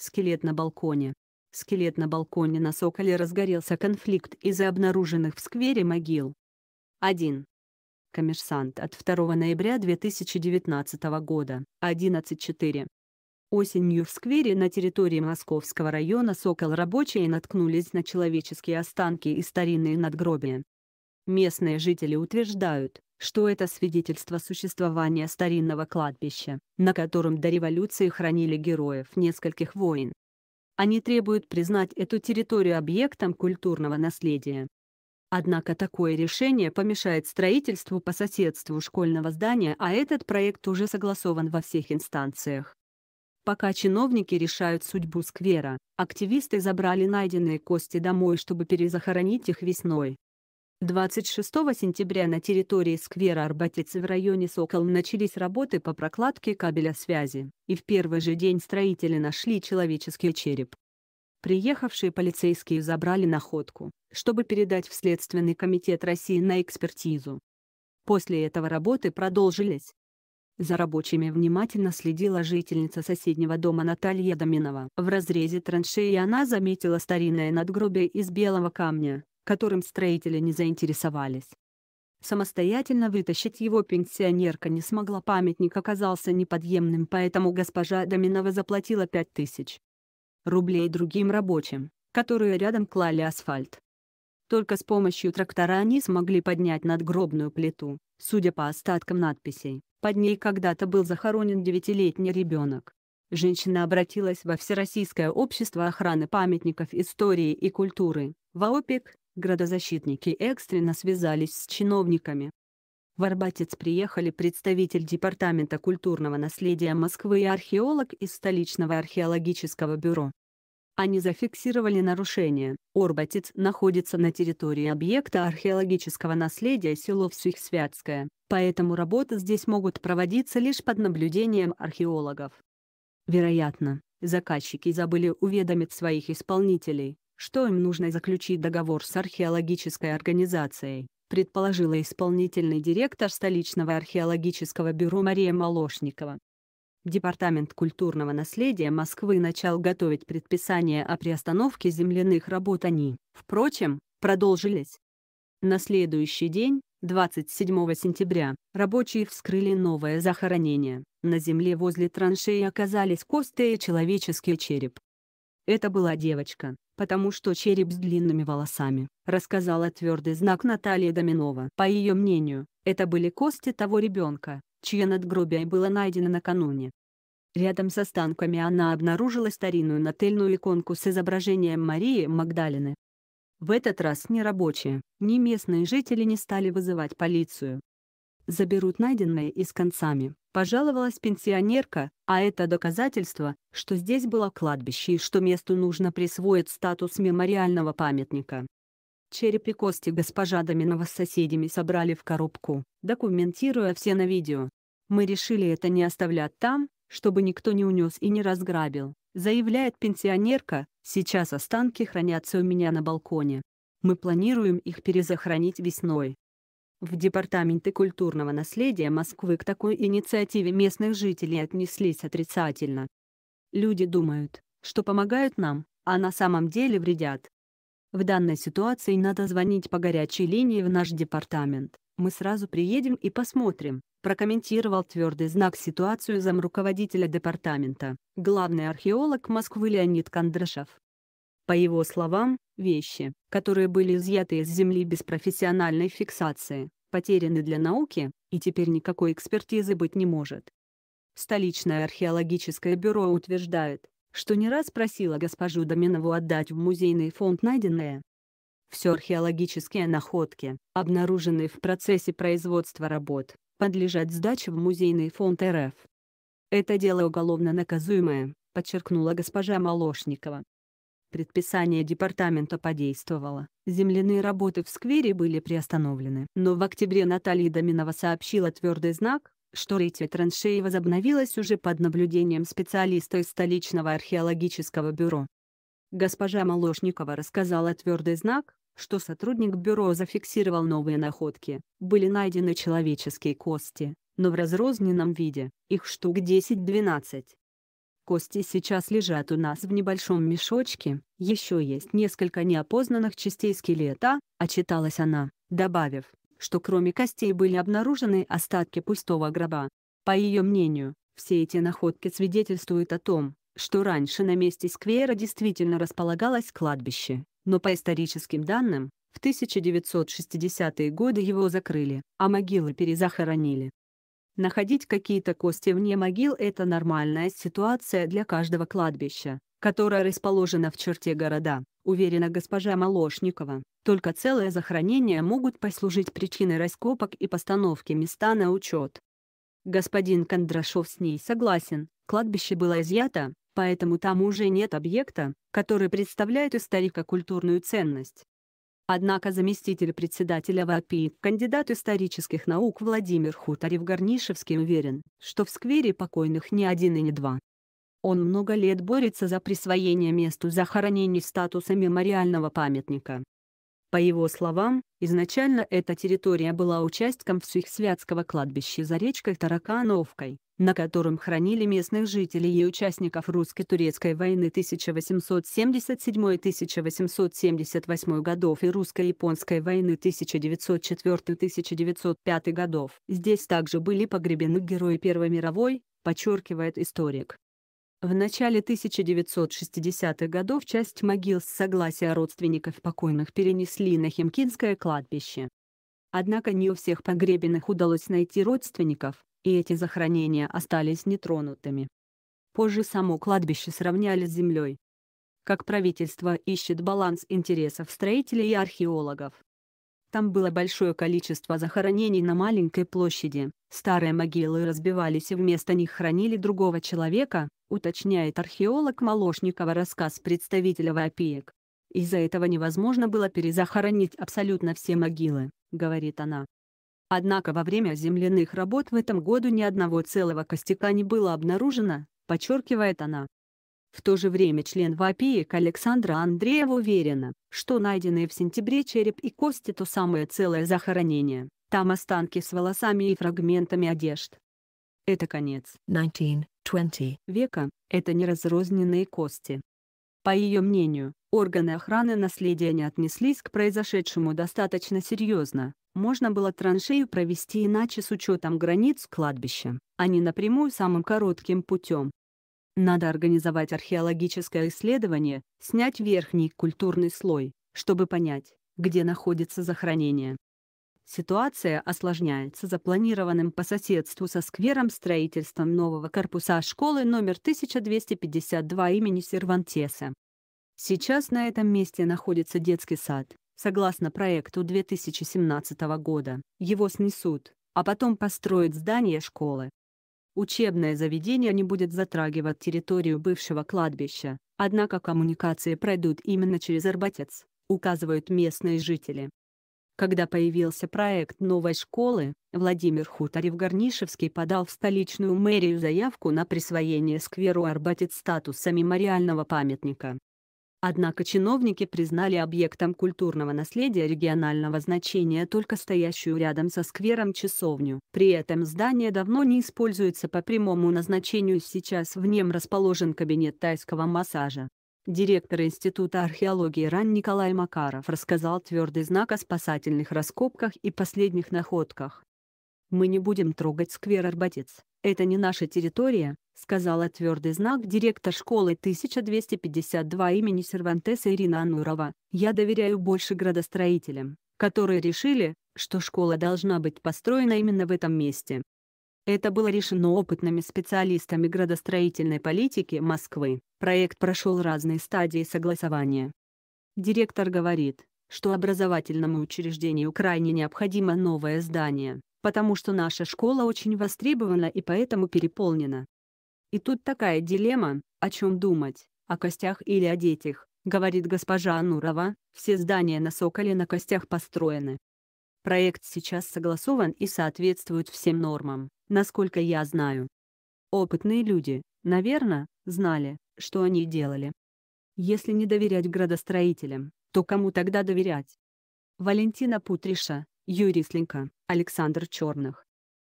Скелет на балконе. Скелет на балконе на Соколе разгорелся конфликт из-за обнаруженных в сквере могил. 1. Коммерсант от 2 ноября 2019 года, 11.4. Осенью в сквере на территории Московского района Сокол рабочие наткнулись на человеческие останки и старинные надгробия. Местные жители утверждают, что это свидетельство существования старинного кладбища, на котором до революции хранили героев нескольких войн. Они требуют признать эту территорию объектом культурного наследия. Однако такое решение помешает строительству по соседству школьного здания, а этот проект уже согласован во всех инстанциях. Пока чиновники решают судьбу сквера, активисты забрали найденные кости домой, чтобы перезахоронить их весной. 26 сентября на территории сквера Арбатец в районе Сокол начались работы по прокладке кабеля связи, и в первый же день строители нашли человеческий череп. Приехавшие полицейские забрали находку, чтобы передать в Следственный комитет России на экспертизу. После этого работы продолжились. За рабочими внимательно следила жительница соседнего дома Наталья Доминова. В разрезе траншеи она заметила старинное надгробие из белого камня, которым строители не заинтересовались. Самостоятельно вытащить его пенсионерка не смогла, памятник оказался неподъемным, поэтому госпожа Доминова заплатила 5000 рублей другим рабочим, которые рядом клали асфальт. Только с помощью трактора они смогли поднять надгробную плиту, судя по остаткам надписей. Под ней когда-то был захоронен девятилетний ребенок. Женщина обратилась во Всероссийское общество охраны памятников истории и культуры, ВАОПИК, Градозащитники экстренно связались с чиновниками. В Арбатец приехали представитель Департамента культурного наследия Москвы и археолог из столичного археологического бюро. Они зафиксировали нарушение. Орбатец находится на территории объекта археологического наследия село Всехсвятское, поэтому работы здесь могут проводиться лишь под наблюдением археологов. Вероятно, заказчики забыли уведомить своих исполнителей, что им нужно заключить договор с археологической организацией, предположила исполнительный директор столичного археологического бюро Мария Молошникова. Департамент культурного наследия Москвы начал готовить предписание о приостановке земляных работ они, впрочем, продолжились. На следующий день, 27 сентября, рабочие вскрыли новое захоронение. На земле возле траншеи оказались кости и человеческий череп. Это была девочка, потому что череп с длинными волосами, рассказала твердый знак Наталья Доминова. По ее мнению, это были кости того ребенка, чье надгробие было найдено накануне. Рядом с останками она обнаружила старинную нательную иконку с изображением Марии Магдалины. В этот раз ни рабочие, ни местные жители не стали вызывать полицию. Заберут найденное и с концами, пожаловалась пенсионерка, а это доказательство, что здесь было кладбище и что месту нужно присвоить статус мемориального памятника. Череп и кости госпожа Доминова с соседями собрали в коробку, документируя все на видео. «Мы решили это не оставлять там, чтобы никто не унес и не разграбил», заявляет пенсионерка, «сейчас останки хранятся у меня на балконе. Мы планируем их перезахоронить весной. В Департаменте культурного наследия Москвы к такой инициативе местных жителей отнеслись отрицательно. Люди думают, что помогают нам, а на самом деле вредят. В данной ситуации надо звонить по горячей линии в наш департамент. Мы сразу приедем и посмотрим, прокомментировал твердый знак ситуацию зам руководителя департамента, главный археолог Москвы Леонид Кондрашев. По его словам, вещи, которые были изъяты из земли без профессиональной фиксации, потеряны для науки, и теперь никакой экспертизы быть не может. Столичное археологическое бюро утверждает, что не раз просила госпожу Доминову отдать в музейный фонд найденное. Все археологические находки, обнаруженные в процессе производства работ, подлежат сдаче в музейный фонд РФ. Это дело уголовно наказуемое, подчеркнула госпожа Молошникова. Предписание департамента подействовало. Земляные работы в сквере были приостановлены. Но в октябре Наталья Доминова сообщила твердый знак, что рытье траншеи возобновилось уже под наблюдением специалиста из столичного археологического бюро. Госпожа Молошникова рассказала твердый знак, что сотрудник бюро зафиксировал новые находки. Были найдены человеческие кости, но в разрозненном виде, их штук 10-12. Кости сейчас лежат у нас в небольшом мешочке, еще есть несколько неопознанных частей скелета, отчиталась а она, добавив, что кроме костей были обнаружены остатки пустого гроба. По ее мнению, все эти находки свидетельствуют о том, что раньше на месте сквера действительно располагалось кладбище, но по историческим данным, в 1960-е годы его закрыли, а могилы перезахоронили. Находить какие-то кости вне могил – это нормальная ситуация для каждого кладбища, которое расположено в черте города, уверена госпожа Молошникова. Только целые захоронения могут послужить причиной раскопок и постановки места на учет. Господин Кондрашов с ней согласен, кладбище было изъято, поэтому там уже нет объекта, который представляет историко-культурную ценность. Однако заместитель председателя ВАПИ, кандидат исторических наук Владимир Хуторев-Горнишевский уверен, что в сквере покойных не один и не два. Он много лет борется за присвоение месту захоронений статуса мемориального памятника, по его словам, изначально эта территория была участком Всехсвятского кладбища за речкой Таракановкой, на котором хранили местных жителей и участников русско-турецкой войны 1877-1878 годов и русско-японской войны 1904-1905 годов. Здесь также были погребены герои Первой мировой, подчеркивает историк. В начале 1960-х годов часть могил с согласия родственников покойных перенесли на Химкинское кладбище. Однако не у всех погребенных удалось найти родственников, и эти захоронения остались нетронутыми. Позже само кладбище сравняли с землей. Как правительство ищет баланс интересов строителей и археологов. Там было большое количество захоронений на маленькой площади, старые могилы разбивались и вместо них хранили другого человека, уточняет археолог Молошникова рассказ представителя Вапиек. Из-за этого невозможно было перезахоронить абсолютно все могилы, говорит она. Однако во время земляных работ в этом году ни одного целого костяка не было обнаружено, подчеркивает она. В то же время член Вапиек Александра Андреева уверена, что найденные в сентябре череп и кости то самое целое захоронение, там останки с волосами и фрагментами одежд. Это конец. 19 века – это неразрозненные кости. По ее мнению, органы охраны наследия не отнеслись к произошедшему достаточно серьезно, можно было траншею провести иначе с учетом границ кладбища, а не напрямую самым коротким путем. Надо организовать археологическое исследование, снять верхний культурный слой, чтобы понять, где находится захоронение. Ситуация осложняется запланированным по соседству со сквером строительством нового корпуса школы номер 1252 имени Сервантеса. Сейчас на этом месте находится детский сад. Согласно проекту 2017 года, его снесут, а потом построят здание школы. Учебное заведение не будет затрагивать территорию бывшего кладбища, однако коммуникации пройдут именно через Арбатец, указывают местные жители. Когда появился проект новой школы, Владимир Хуторев-Горнишевский подал в столичную мэрию заявку на присвоение скверу Арбатит статуса мемориального памятника. Однако чиновники признали объектом культурного наследия регионального значения только стоящую рядом со сквером часовню. При этом здание давно не используется по прямому назначению сейчас в нем расположен кабинет тайского массажа директор Института археологии РАН Николай Макаров рассказал твердый знак о спасательных раскопках и последних находках. «Мы не будем трогать сквер Арбатец. Это не наша территория», — сказала твердый знак директор школы 1252 имени Сервантеса Ирина Анурова. «Я доверяю больше градостроителям, которые решили, что школа должна быть построена именно в этом месте. Это было решено опытными специалистами градостроительной политики Москвы. Проект прошел разные стадии согласования. Директор говорит, что образовательному учреждению крайне необходимо новое здание, потому что наша школа очень востребована и поэтому переполнена. И тут такая дилемма, о чем думать, о костях или о детях, говорит госпожа Анурова, все здания на Соколе на костях построены. Проект сейчас согласован и соответствует всем нормам, насколько я знаю. Опытные люди, наверное, знали, что они делали. Если не доверять градостроителям, то кому тогда доверять? Валентина Путриша, Юрий Слинка, Александр Черных.